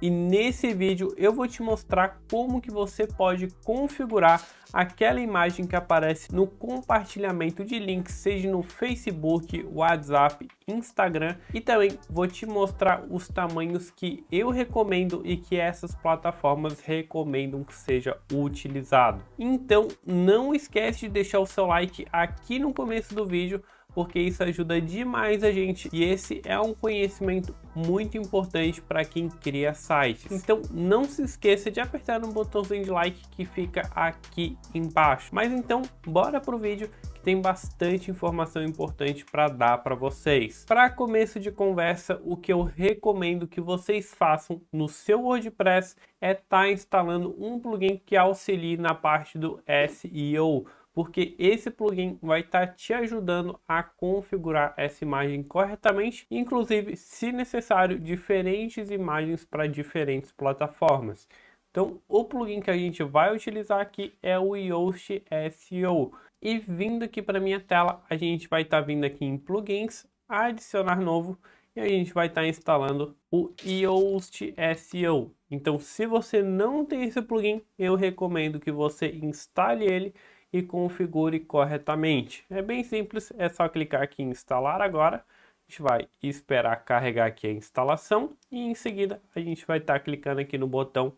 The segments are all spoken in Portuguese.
e nesse vídeo eu vou te mostrar como que você pode configurar aquela imagem que aparece no compartilhamento de links, seja no Facebook, WhatsApp, Instagram e também vou te mostrar os tamanhos que eu recomendo e que essas plataformas recomendam que seja utilizado. Então não esquece de deixar o seu like aqui no começo do vídeo porque isso ajuda demais a gente e esse é um conhecimento muito importante para quem cria sites. Então não se esqueça de apertar no botãozinho de like que fica aqui embaixo. Mas então bora pro vídeo que tem bastante informação importante para dar para vocês. Para começo de conversa, o que eu recomendo que vocês façam no seu WordPress é estar tá instalando um plugin que auxilie na parte do SEO porque esse plugin vai estar tá te ajudando a configurar essa imagem corretamente, inclusive, se necessário, diferentes imagens para diferentes plataformas. Então, o plugin que a gente vai utilizar aqui é o Yoast SEO. E vindo aqui para minha tela, a gente vai estar tá vindo aqui em plugins, adicionar novo, e a gente vai estar tá instalando o Yoast SEO. Então, se você não tem esse plugin, eu recomendo que você instale ele e configure corretamente. É bem simples, é só clicar aqui em instalar agora. A gente vai esperar carregar aqui a instalação e em seguida a gente vai estar tá clicando aqui no botão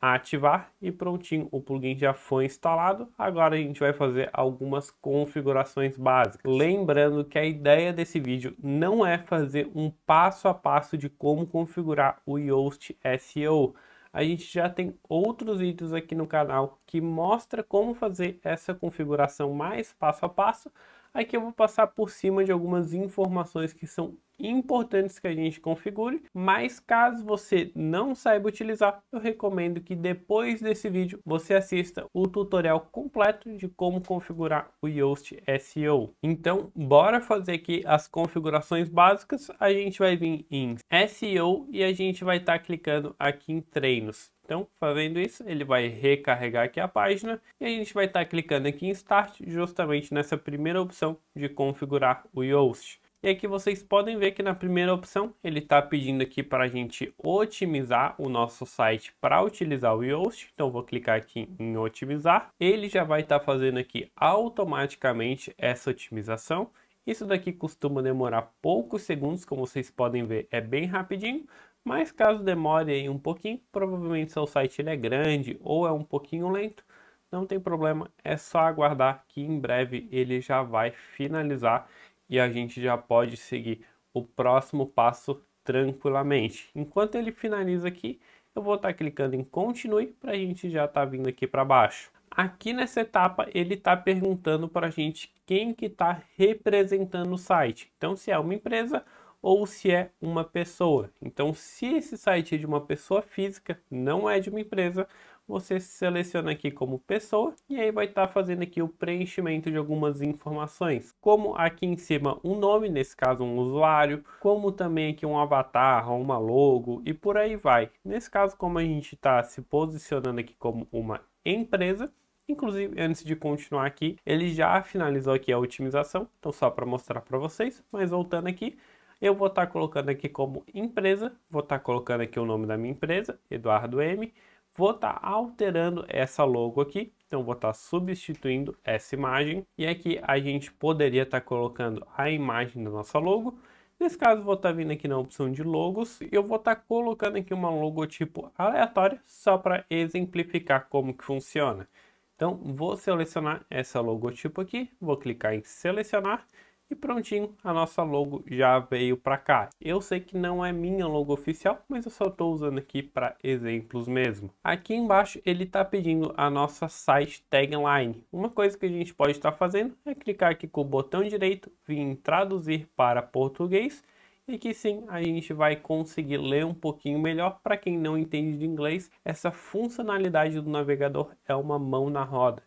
ativar e prontinho, o plugin já foi instalado. Agora a gente vai fazer algumas configurações básicas. Lembrando que a ideia desse vídeo não é fazer um passo a passo de como configurar o Yoast SEO a gente já tem outros vídeos aqui no canal que mostra como fazer essa configuração mais passo a passo. Aqui eu vou passar por cima de algumas informações que são importantes que a gente configure, mas caso você não saiba utilizar, eu recomendo que depois desse vídeo você assista o tutorial completo de como configurar o Yoast SEO. Então, bora fazer aqui as configurações básicas. A gente vai vir em SEO e a gente vai estar tá clicando aqui em treinos. Então, fazendo isso, ele vai recarregar aqui a página e a gente vai estar tá clicando aqui em Start, justamente nessa primeira opção de configurar o Yoast. E aqui vocês podem ver que na primeira opção ele está pedindo aqui para a gente otimizar o nosso site para utilizar o Yoast. Então vou clicar aqui em otimizar. Ele já vai estar tá fazendo aqui automaticamente essa otimização. Isso daqui costuma demorar poucos segundos, como vocês podem ver, é bem rapidinho. Mas caso demore aí um pouquinho, provavelmente seu site ele é grande ou é um pouquinho lento, não tem problema, é só aguardar que em breve ele já vai finalizar e a gente já pode seguir o próximo passo tranquilamente. Enquanto ele finaliza aqui, eu vou estar tá clicando em continue para a gente já estar tá vindo aqui para baixo. Aqui nessa etapa ele está perguntando para a gente quem que está representando o site. Então se é uma empresa ou se é uma pessoa. Então se esse site é de uma pessoa física, não é de uma empresa, você seleciona aqui como pessoa e aí vai estar tá fazendo aqui o preenchimento de algumas informações, como aqui em cima um nome, nesse caso um usuário, como também aqui um avatar, uma logo e por aí vai. Nesse caso, como a gente está se posicionando aqui como uma empresa, Inclusive, antes de continuar aqui, ele já finalizou aqui a otimização, então só para mostrar para vocês, mas voltando aqui, eu vou estar tá colocando aqui como empresa, vou estar tá colocando aqui o nome da minha empresa, Eduardo M, vou estar tá alterando essa logo aqui. Então vou estar tá substituindo essa imagem. E aqui a gente poderia estar tá colocando a imagem da nossa logo. Nesse caso vou estar tá vindo aqui na opção de logos e eu vou estar tá colocando aqui uma logotipo aleatória só para exemplificar como que funciona. Então vou selecionar essa logotipo aqui, vou clicar em selecionar e prontinho, a nossa logo já veio para cá. Eu sei que não é minha logo oficial, mas eu só estou usando aqui para exemplos mesmo. Aqui embaixo ele está pedindo a nossa site tagline. Uma coisa que a gente pode estar tá fazendo é clicar aqui com o botão direito, vir em traduzir para português e que sim, a gente vai conseguir ler um pouquinho melhor. Para quem não entende de inglês, essa funcionalidade do navegador é uma mão na roda.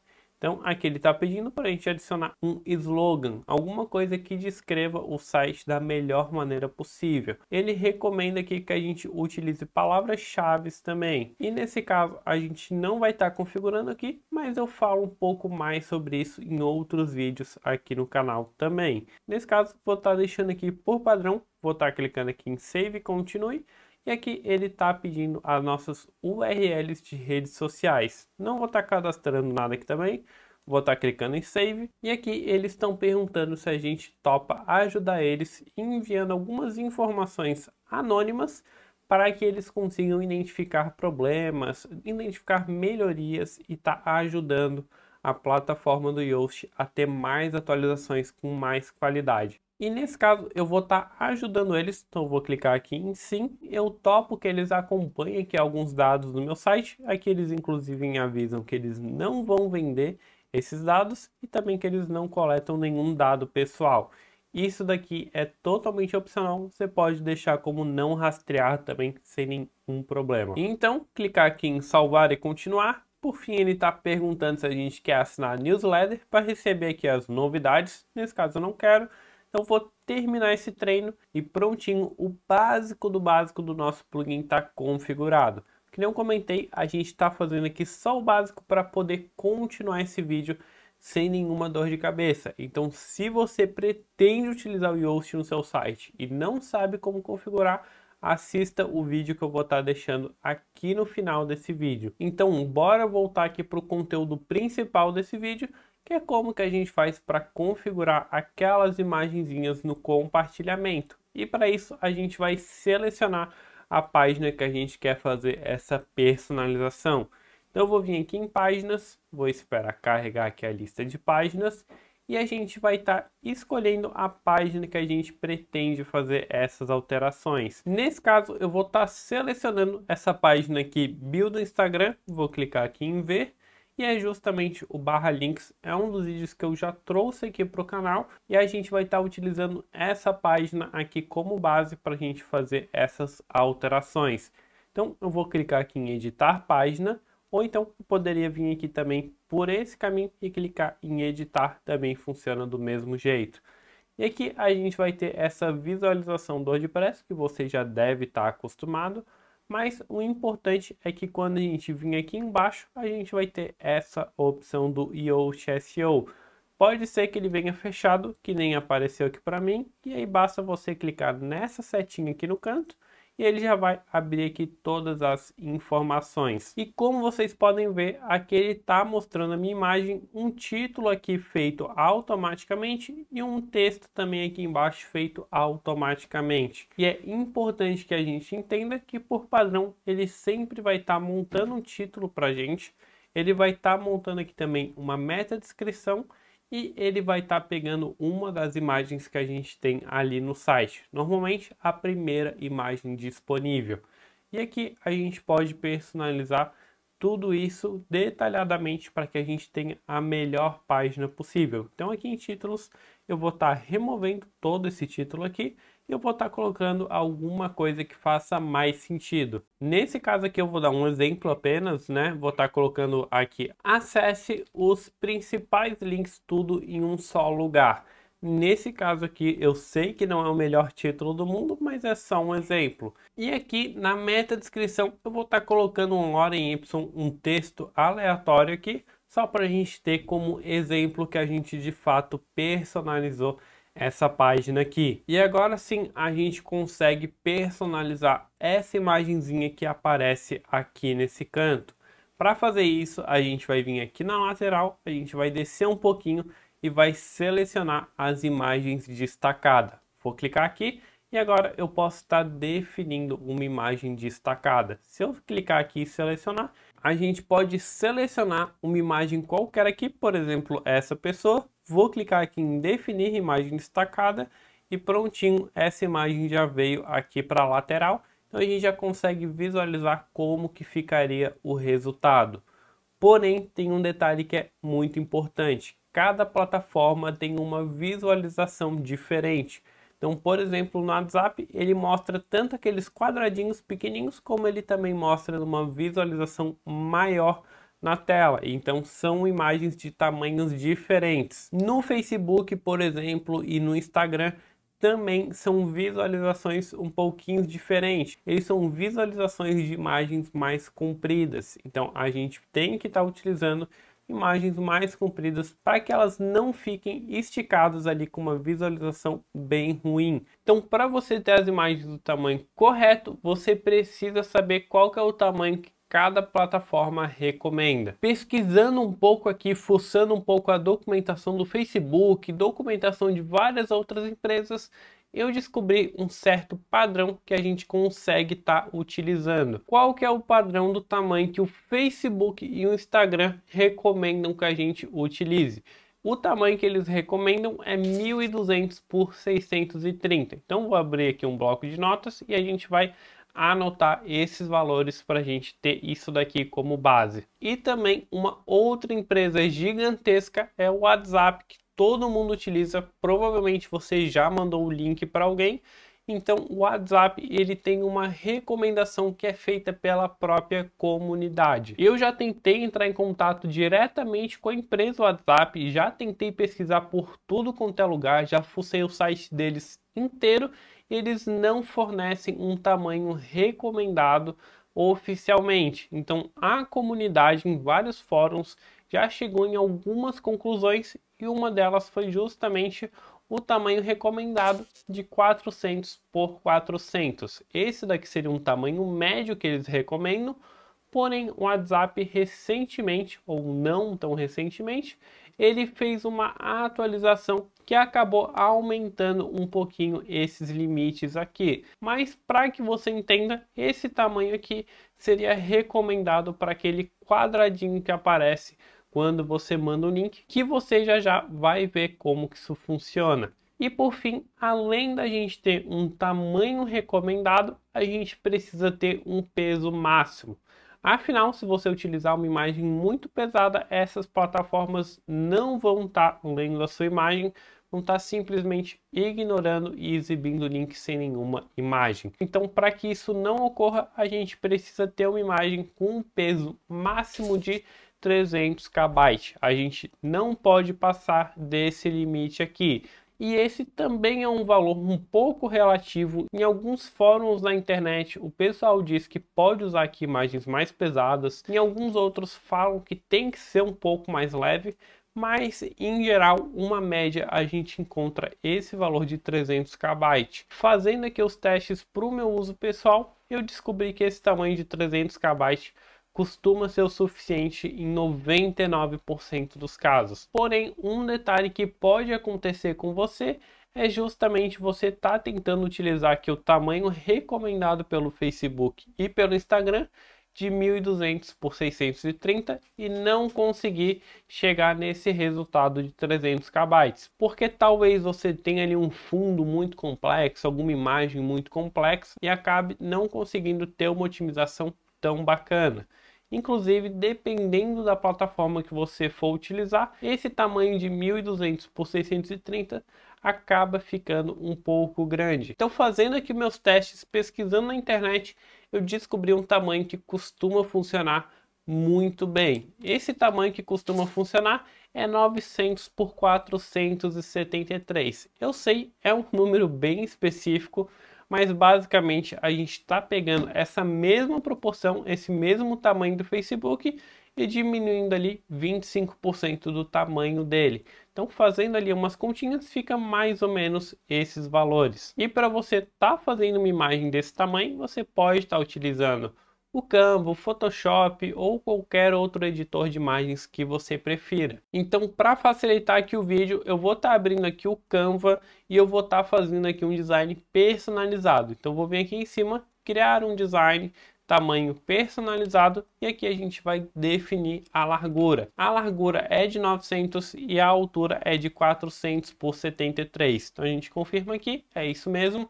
Então aqui ele está pedindo para a gente adicionar um slogan, alguma coisa que descreva o site da melhor maneira possível. Ele recomenda aqui que a gente utilize palavras-chave também. E nesse caso a gente não vai estar tá configurando aqui, mas eu falo um pouco mais sobre isso em outros vídeos aqui no canal também. Nesse caso vou estar tá deixando aqui por padrão, vou estar tá clicando aqui em Save e Continue e aqui ele está pedindo as nossas URLs de redes sociais. Não vou estar tá cadastrando nada aqui também. Vou estar tá clicando em Save. E aqui eles estão perguntando se a gente topa ajudar eles enviando algumas informações anônimas para que eles consigam identificar problemas, identificar melhorias e estar tá ajudando a plataforma do Yoast a ter mais atualizações com mais qualidade. E nesse caso, eu vou estar tá ajudando eles, então eu vou clicar aqui em sim. Eu topo que eles acompanhem aqui alguns dados no meu site. Aqui eles inclusive avisam que eles não vão vender esses dados e também que eles não coletam nenhum dado pessoal. Isso daqui é totalmente opcional, você pode deixar como não rastrear também sem nenhum problema. Então, clicar aqui em salvar e continuar. Por fim, ele está perguntando se a gente quer assinar a newsletter para receber aqui as novidades. Nesse caso, eu não quero. Então vou terminar esse treino e prontinho, o básico do básico do nosso plugin está configurado. Que eu comentei, a gente está fazendo aqui só o básico para poder continuar esse vídeo sem nenhuma dor de cabeça. Então se você pretende utilizar o Yoast no seu site e não sabe como configurar, assista o vídeo que eu vou estar tá deixando aqui no final desse vídeo. Então, bora voltar aqui para o conteúdo principal desse vídeo que é como que a gente faz para configurar aquelas imagenzinhas no compartilhamento. E para isso a gente vai selecionar a página que a gente quer fazer essa personalização. Então eu vou vir aqui em páginas, vou esperar carregar aqui a lista de páginas e a gente vai estar tá escolhendo a página que a gente pretende fazer essas alterações. Nesse caso eu vou estar tá selecionando essa página aqui, Build Instagram, vou clicar aqui em ver e é justamente o barra links, é um dos vídeos que eu já trouxe aqui para o canal e a gente vai estar tá utilizando essa página aqui como base para a gente fazer essas alterações. Então eu vou clicar aqui em editar página ou então poderia vir aqui também por esse caminho e clicar em editar, também funciona do mesmo jeito. E aqui a gente vai ter essa visualização do WordPress que você já deve estar tá acostumado, mas o importante é que quando a gente vir aqui embaixo, a gente vai ter essa opção do IoT SEO. Pode ser que ele venha fechado, que nem apareceu aqui para mim, e aí basta você clicar nessa setinha aqui no canto e ele já vai abrir aqui todas as informações. E como vocês podem ver, aqui ele está mostrando a minha imagem, um título aqui feito automaticamente e um texto também aqui embaixo feito automaticamente. E é importante que a gente entenda que por padrão ele sempre vai estar tá montando um título para gente, ele vai estar tá montando aqui também uma meta descrição e ele vai estar tá pegando uma das imagens que a gente tem ali no site. Normalmente a primeira imagem disponível. E aqui a gente pode personalizar tudo isso detalhadamente para que a gente tenha a melhor página possível. Então aqui em títulos eu vou estar tá removendo todo esse título aqui e eu vou estar tá colocando alguma coisa que faça mais sentido. Nesse caso aqui eu vou dar um exemplo apenas, né? Vou estar tá colocando aqui, acesse os principais links tudo em um só lugar. Nesse caso aqui, eu sei que não é o melhor título do mundo, mas é só um exemplo. E aqui na meta descrição eu vou estar tá colocando um em Y, um texto aleatório aqui, só para a gente ter como exemplo que a gente de fato personalizou essa página aqui. E agora sim a gente consegue personalizar essa imagenzinha que aparece aqui nesse canto. Para fazer isso, a gente vai vir aqui na lateral, a gente vai descer um pouquinho e vai selecionar as imagens destacadas. Vou clicar aqui e agora eu posso estar definindo uma imagem destacada. Se eu clicar aqui e selecionar, a gente pode selecionar uma imagem qualquer aqui, por exemplo, essa pessoa, Vou clicar aqui em definir imagem destacada e prontinho, essa imagem já veio aqui para a lateral. Então a gente já consegue visualizar como que ficaria o resultado. Porém, tem um detalhe que é muito importante. Cada plataforma tem uma visualização diferente. Então, por exemplo, no WhatsApp, ele mostra tanto aqueles quadradinhos pequenininhos, como ele também mostra numa visualização maior na tela. Então são imagens de tamanhos diferentes. No Facebook, por exemplo, e no Instagram também são visualizações um pouquinho diferentes. Eles são visualizações de imagens mais compridas. Então a gente tem que estar tá utilizando imagens mais compridas para que elas não fiquem esticadas ali com uma visualização bem ruim. Então, para você ter as imagens do tamanho correto, você precisa saber qual é o tamanho que cada plataforma recomenda. Pesquisando um pouco aqui, forçando um pouco a documentação do Facebook, documentação de várias outras empresas, eu descobri um certo padrão que a gente consegue estar tá utilizando. Qual que é o padrão do tamanho que o Facebook e o Instagram recomendam que a gente utilize? O tamanho que eles recomendam é 1200 por 630. Então vou abrir aqui um bloco de notas e a gente vai anotar esses valores para a gente ter isso daqui como base. E também uma outra empresa gigantesca é o WhatsApp, que todo mundo utiliza. Provavelmente você já mandou o link para alguém. Então, o WhatsApp ele tem uma recomendação que é feita pela própria comunidade. Eu já tentei entrar em contato diretamente com a empresa WhatsApp, já tentei pesquisar por tudo quanto é lugar, já fucei o site deles inteiro e eles não fornecem um tamanho recomendado oficialmente. Então, a comunidade em vários fóruns já chegou em algumas conclusões e uma delas foi justamente o tamanho recomendado de 400 por 400. Esse daqui seria um tamanho médio que eles recomendam, porém o WhatsApp recentemente ou não tão recentemente ele fez uma atualização que acabou aumentando um pouquinho esses limites aqui. Mas para que você entenda, esse tamanho aqui seria recomendado para aquele quadradinho que aparece quando você manda o link, que você já já vai ver como que isso funciona. E por fim, além da gente ter um tamanho recomendado, a gente precisa ter um peso máximo. Afinal, se você utilizar uma imagem muito pesada, essas plataformas não vão estar tá lendo a sua imagem, vão estar tá simplesmente ignorando e exibindo o link sem nenhuma imagem. Então, para que isso não ocorra, a gente precisa ter uma imagem com um peso máximo de 300 KB. A gente não pode passar desse limite aqui e esse também é um valor um pouco relativo. Em alguns fóruns na internet, o pessoal diz que pode usar aqui imagens mais pesadas, em alguns outros falam que tem que ser um pouco mais leve, mas em geral, uma média a gente encontra esse valor de 300 KB. Fazendo aqui os testes para o meu uso pessoal, eu descobri que esse tamanho de 300 KB costuma ser o suficiente em 99% dos casos. Porém, um detalhe que pode acontecer com você é justamente você tá tentando utilizar aqui o tamanho recomendado pelo Facebook e pelo Instagram de 1200 por 630 e não conseguir chegar nesse resultado de 300 KB, porque talvez você tenha ali um fundo muito complexo, alguma imagem muito complexa e acabe não conseguindo ter uma otimização tão bacana. Inclusive, dependendo da plataforma que você for utilizar, esse tamanho de 1200 por 630 acaba ficando um pouco grande. Então, fazendo aqui meus testes, pesquisando na internet, eu descobri um tamanho que costuma funcionar muito bem. Esse tamanho que costuma funcionar é 900 por 473. Eu sei, é um número bem específico, mas basicamente a gente está pegando essa mesma proporção, esse mesmo tamanho do Facebook e diminuindo ali 25% do tamanho dele. Então, fazendo ali umas continhas, fica mais ou menos esses valores. E para você estar tá fazendo uma imagem desse tamanho, você pode estar tá utilizando o Canva, o Photoshop ou qualquer outro editor de imagens que você prefira. Então, para facilitar aqui o vídeo, eu vou estar tá abrindo aqui o Canva e eu vou estar tá fazendo aqui um design personalizado. Então, vou vir aqui em cima, criar um design tamanho personalizado e aqui a gente vai definir a largura. A largura é de 900 e a altura é de 400 por 73. Então a gente confirma aqui, é isso mesmo.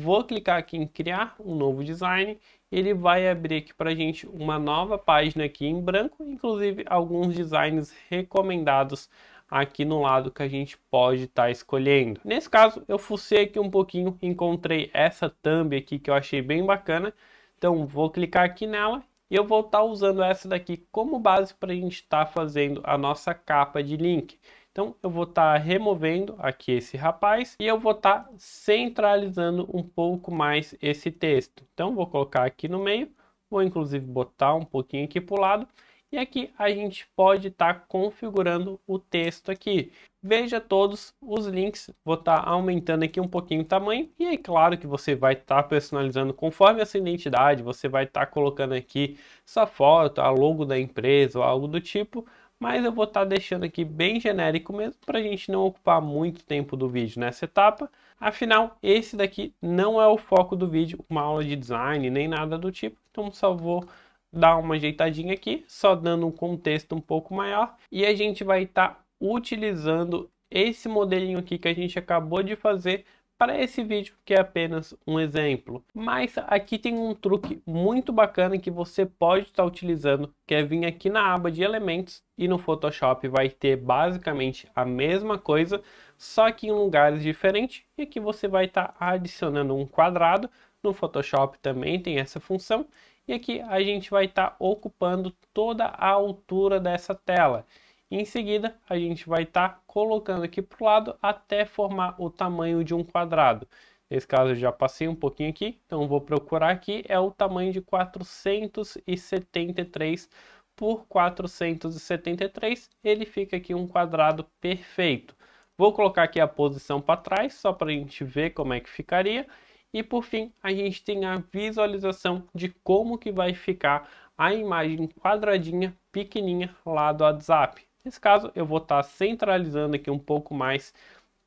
Vou clicar aqui em criar um novo design. Ele vai abrir aqui para gente uma nova página aqui em branco, inclusive alguns designs recomendados aqui no lado que a gente pode estar tá escolhendo. Nesse caso, eu fucei aqui um pouquinho, encontrei essa thumb aqui que eu achei bem bacana. Então, vou clicar aqui nela e eu vou estar tá usando essa daqui como base para a gente estar tá fazendo a nossa capa de link. Então eu vou estar tá removendo aqui esse rapaz e eu vou estar tá centralizando um pouco mais esse texto. Então vou colocar aqui no meio, vou inclusive botar um pouquinho aqui para o lado e aqui a gente pode estar tá configurando o texto aqui. Veja todos os links, vou estar tá aumentando aqui um pouquinho o tamanho. E é claro que você vai estar tá personalizando conforme a sua identidade, você vai estar tá colocando aqui sua foto, a logo da empresa ou algo do tipo mas eu vou estar tá deixando aqui bem genérico mesmo para a gente não ocupar muito tempo do vídeo nessa etapa. Afinal, esse daqui não é o foco do vídeo, uma aula de design nem nada do tipo, então só vou dar uma ajeitadinha aqui, só dando um contexto um pouco maior e a gente vai estar tá utilizando esse modelinho aqui que a gente acabou de fazer para esse vídeo que é apenas um exemplo. Mas aqui tem um truque muito bacana que você pode estar tá utilizando, que é vir aqui na aba de elementos e no Photoshop vai ter basicamente a mesma coisa, só que em lugares diferentes e aqui você vai estar tá adicionando um quadrado, no Photoshop também tem essa função e aqui a gente vai estar tá ocupando toda a altura dessa tela em seguida, a gente vai estar tá colocando aqui para o lado até formar o tamanho de um quadrado. Nesse caso, eu já passei um pouquinho aqui, então vou procurar aqui. É o tamanho de 473 por 473. Ele fica aqui um quadrado perfeito. Vou colocar aqui a posição para trás, só para a gente ver como é que ficaria. E por fim, a gente tem a visualização de como que vai ficar a imagem quadradinha, pequenininha lá do WhatsApp. Nesse caso, eu vou estar tá centralizando aqui um pouco mais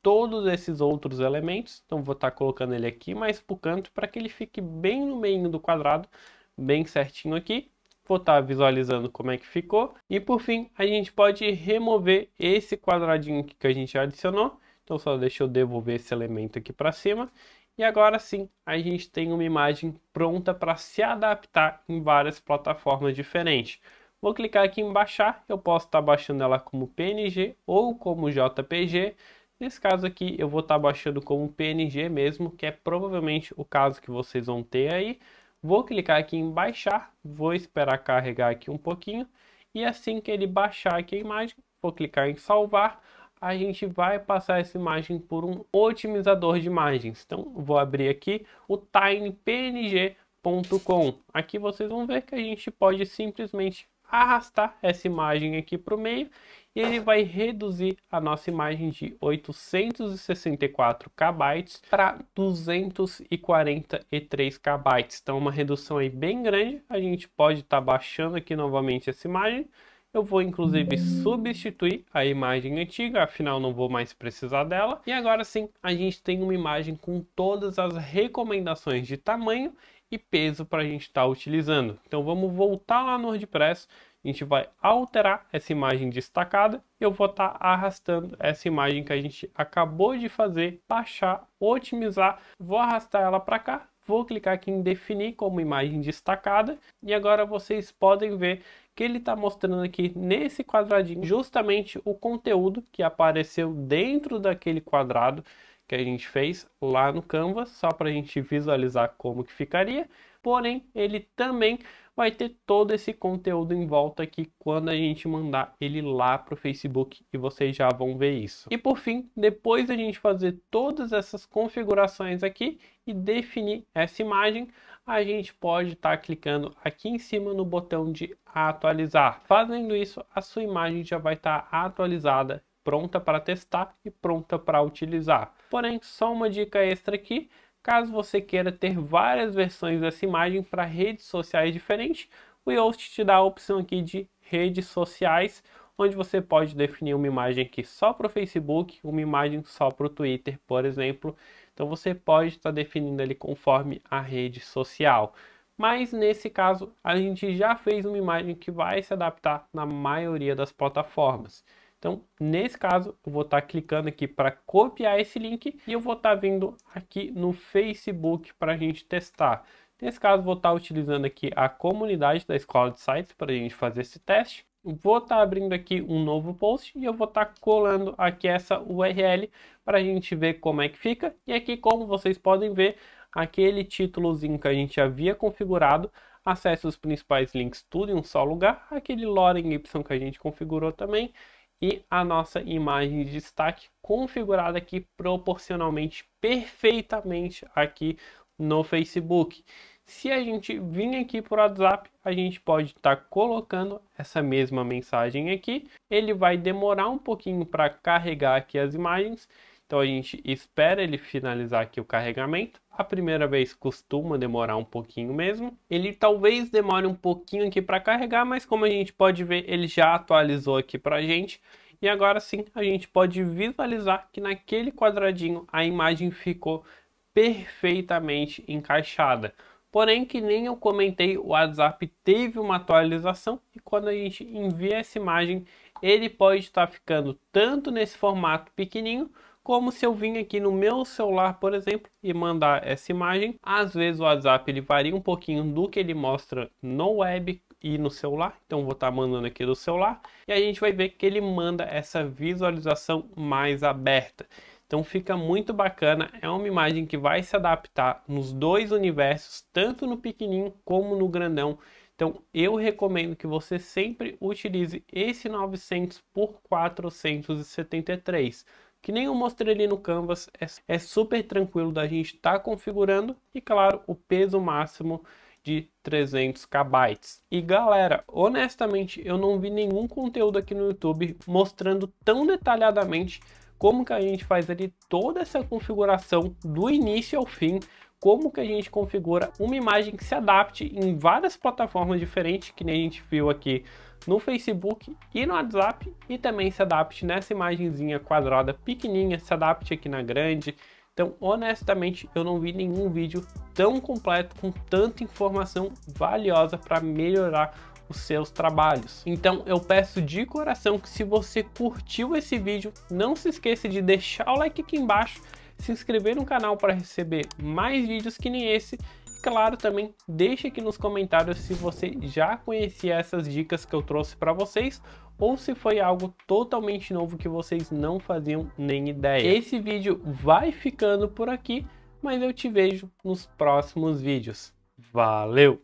todos esses outros elementos. Então, vou estar tá colocando ele aqui mais para o canto para que ele fique bem no meio do quadrado, bem certinho aqui. Vou estar tá visualizando como é que ficou. E por fim, a gente pode remover esse quadradinho que a gente adicionou. Então, só deixa eu devolver esse elemento aqui para cima. E agora sim, a gente tem uma imagem pronta para se adaptar em várias plataformas diferentes. Vou clicar aqui em baixar, eu posso estar tá baixando ela como PNG ou como JPG. Nesse caso aqui eu vou estar tá baixando como PNG mesmo, que é provavelmente o caso que vocês vão ter aí. Vou clicar aqui em baixar, vou esperar carregar aqui um pouquinho. E assim que ele baixar aqui a imagem, vou clicar em salvar. A gente vai passar essa imagem por um otimizador de imagens. Então vou abrir aqui o tinypng.com. Aqui vocês vão ver que a gente pode simplesmente arrastar essa imagem aqui para o meio e ele vai reduzir a nossa imagem de 864 KB para 243 KB. Então uma redução aí bem grande. A gente pode estar tá baixando aqui novamente essa imagem. Eu vou inclusive substituir a imagem antiga, afinal não vou mais precisar dela. E agora sim, a gente tem uma imagem com todas as recomendações de tamanho e peso para a gente estar tá utilizando. Então vamos voltar lá no WordPress, a gente vai alterar essa imagem destacada e eu vou estar tá arrastando essa imagem que a gente acabou de fazer, baixar, otimizar, vou arrastar ela para cá, vou clicar aqui em definir como imagem destacada e agora vocês podem ver que ele está mostrando aqui nesse quadradinho justamente o conteúdo que apareceu dentro daquele quadrado que a gente fez lá no Canvas, só para a gente visualizar como que ficaria. Porém, ele também vai ter todo esse conteúdo em volta aqui quando a gente mandar ele lá para o Facebook e vocês já vão ver isso. E por fim, depois da gente fazer todas essas configurações aqui e definir essa imagem, a gente pode estar tá clicando aqui em cima no botão de atualizar. Fazendo isso, a sua imagem já vai estar tá atualizada pronta para testar e pronta para utilizar. Porém, só uma dica extra aqui, caso você queira ter várias versões dessa imagem para redes sociais diferentes, o Yoast te dá a opção aqui de redes sociais, onde você pode definir uma imagem aqui só para o Facebook, uma imagem só para o Twitter, por exemplo. Então você pode estar tá definindo ali conforme a rede social. Mas nesse caso, a gente já fez uma imagem que vai se adaptar na maioria das plataformas. Então, nesse caso, eu vou estar tá clicando aqui para copiar esse link e eu vou estar tá vindo aqui no Facebook para a gente testar. Nesse caso, vou estar tá utilizando aqui a comunidade da Escola de Sites para a gente fazer esse teste. Vou estar tá abrindo aqui um novo post e eu vou estar tá colando aqui essa URL para a gente ver como é que fica. E aqui, como vocês podem ver, aquele títulozinho que a gente havia configurado, acesse os principais links tudo em um só lugar, aquele lorem y que a gente configurou também, e a nossa imagem de destaque configurada aqui proporcionalmente perfeitamente aqui no Facebook. Se a gente vir aqui por WhatsApp, a gente pode estar tá colocando essa mesma mensagem aqui. Ele vai demorar um pouquinho para carregar aqui as imagens então a gente espera ele finalizar aqui o carregamento. A primeira vez costuma demorar um pouquinho mesmo. Ele talvez demore um pouquinho aqui para carregar, mas como a gente pode ver, ele já atualizou aqui para a gente. E agora sim, a gente pode visualizar que naquele quadradinho a imagem ficou perfeitamente encaixada. Porém, que nem eu comentei, o WhatsApp teve uma atualização e quando a gente envia essa imagem, ele pode estar ficando tanto nesse formato pequenininho como se eu vim aqui no meu celular, por exemplo, e mandar essa imagem. Às vezes o WhatsApp ele varia um pouquinho do que ele mostra no web e no celular, então vou estar tá mandando aqui do celular e a gente vai ver que ele manda essa visualização mais aberta. Então fica muito bacana, é uma imagem que vai se adaptar nos dois universos, tanto no pequenininho como no grandão. Então eu recomendo que você sempre utilize esse 900 por 473 que nem eu mostrei ali no canvas, é, é super tranquilo da gente estar tá configurando e claro, o peso máximo de 300 KB. E galera, honestamente, eu não vi nenhum conteúdo aqui no YouTube mostrando tão detalhadamente como que a gente faz ali toda essa configuração do início ao fim, como que a gente configura uma imagem que se adapte em várias plataformas diferentes, que nem a gente viu aqui no Facebook e no WhatsApp e também se adapte nessa imagenzinha quadrada pequenininha, se adapte aqui na grande. Então, honestamente, eu não vi nenhum vídeo tão completo com tanta informação valiosa para melhorar os seus trabalhos. Então eu peço de coração que se você curtiu esse vídeo, não se esqueça de deixar o like aqui embaixo, se inscrever no canal para receber mais vídeos que nem esse claro, também deixe aqui nos comentários se você já conhecia essas dicas que eu trouxe para vocês ou se foi algo totalmente novo que vocês não faziam nem ideia. Esse vídeo vai ficando por aqui, mas eu te vejo nos próximos vídeos. Valeu!